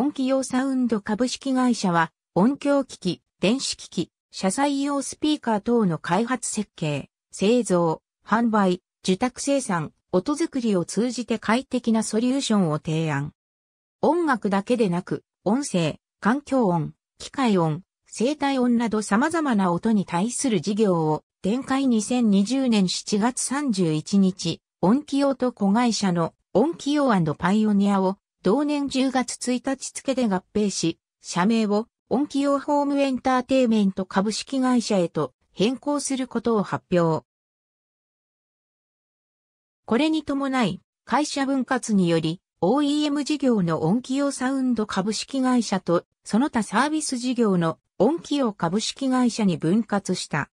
音機用サウンド株式会社は、音響機器、電子機器、車載用スピーカー等の開発設計、製造、販売、受託生産、音作りを通じて快適なソリューションを提案。音楽だけでなく、音声、環境音、機械音、生体音など様々な音に対する事業を展開2020年7月31日、音企用と子会社の音企用パイオニアを同年10月1日付で合併し、社名を音器用ホームエンターテイメント株式会社へと変更することを発表。これに伴い、会社分割により、OEM 事業の音器用サウンド株式会社と、その他サービス事業の音器用株式会社に分割した。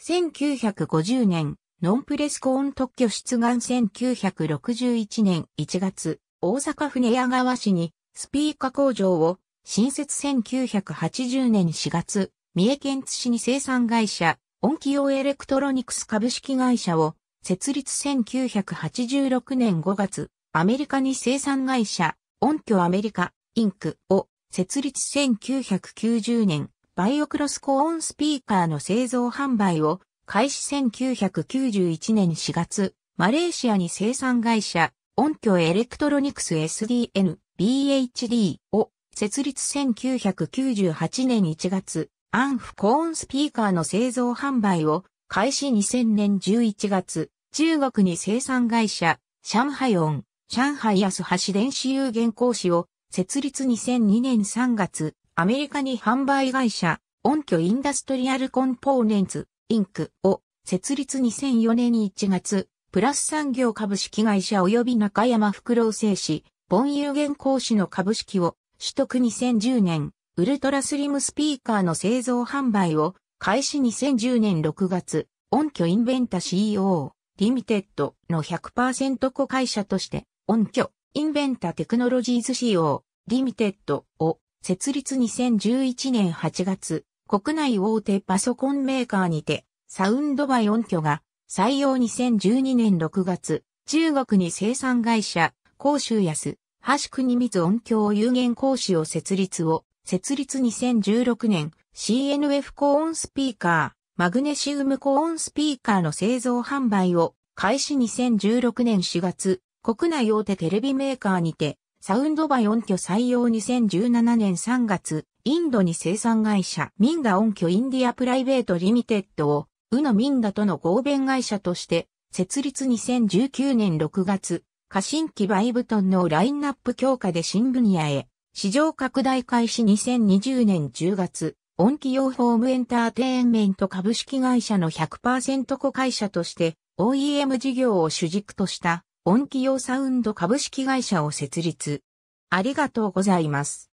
1950年、ノンプレスコーン特許出願1961年1月、大阪府寝屋川市にスピーカ工場を新設1980年4月、三重県津市に生産会社、音気用エレクトロニクス株式会社を設立1986年5月、アメリカに生産会社、音響アメリカ、インクを設立1990年、バイオクロスコーンスピーカーの製造販売を開始1991年4月、マレーシアに生産会社、音響エレクトロニクス SDN、BHD を設立1998年1月、アンフコーンスピーカーの製造販売を開始2000年11月、中国に生産会社、シャンハイオン、上海安橋電子有限講師を設立2002年3月、アメリカに販売会社、音響インダストリアルコンポーネンツ、インクを設立2004年1月、プラス産業株式会社及び中山福郎製紙、ン有限講師の株式を取得2010年、ウルトラスリムスピーカーの製造販売を開始2010年6月、音響インベンタ CEO、リミテッドの100%子会社として、音響インベンタテクノロジーズ CO e、リミテッドを設立2011年8月、国内大手パソコンメーカーにて、サウンドバイ音響が、採用2012年6月、中国に生産会社、広州安、橋国密音響有限講師を設立を、設立2016年、CNF 高音スピーカー、マグネシウム高音スピーカーの製造販売を、開始2016年4月、国内大手テレビメーカーにて、サウンドバイ音響採用2017年3月、インドに生産会社、ミンダ音響インディアプライベートリミテッドを、ウのミンダとの合弁会社として、設立2019年6月、過新規バイブトンのラインナップ強化で新分野へ、市場拡大開始2020年10月、音機用ホームエンターテインメント株式会社の100%子会社として OEM 事業を主軸とした音機用サウンド株式会社を設立。ありがとうございます。